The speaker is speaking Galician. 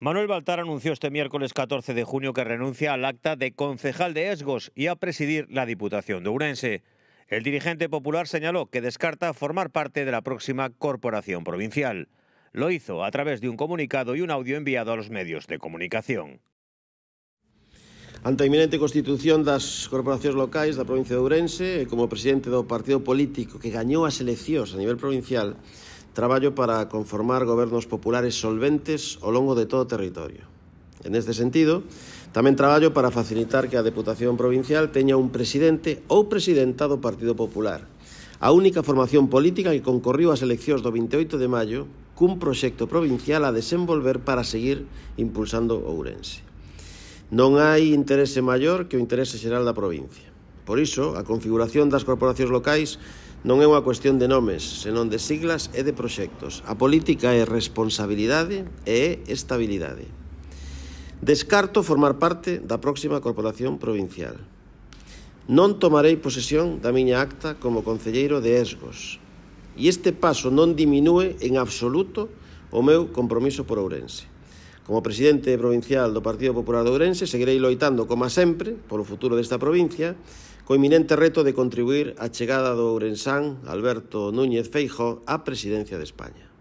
Manuel Baltar anunció este miércoles 14 de junio que renuncia al acta de concejal de Esgos y a presidir la Diputación de Urense. El dirigente popular señaló que descarta formar parte de la próxima corporación provincial. Lo hizo a través de un comunicado y un audio enviado a los medios de comunicación. Ante a iminente constitución das corporacións locais da provincia de Ourense, como presidente do partido político que gañou as eleccións a nivel provincial, traballo para conformar gobernos populares solventes ao longo de todo o territorio. En este sentido, tamén traballo para facilitar que a Deputación Provincial teña un presidente ou presidenta do Partido Popular, a única formación política que concorriu ás eleccións do 28 de maio cun proxecto provincial a desenvolver para seguir impulsando Ourense. Non hai interese maior que o interese xeral da provincia. Por iso, a configuración das corporacións locais non é unha cuestión de nomes, senón de siglas e de proxectos. A política é responsabilidade e é estabilidade. Descarto formar parte da próxima corporación provincial. Non tomarei posesión da miña acta como concelleiro de Esgos. E este paso non diminúe en absoluto o meu compromiso por Ourense. Como presidente provincial do Partido Popular de Ourense, seguirei loitando, como sempre, polo futuro desta provincia, co iminente reto de contribuir á chegada do Ourensán Alberto Núñez Feijo á presidencia de España.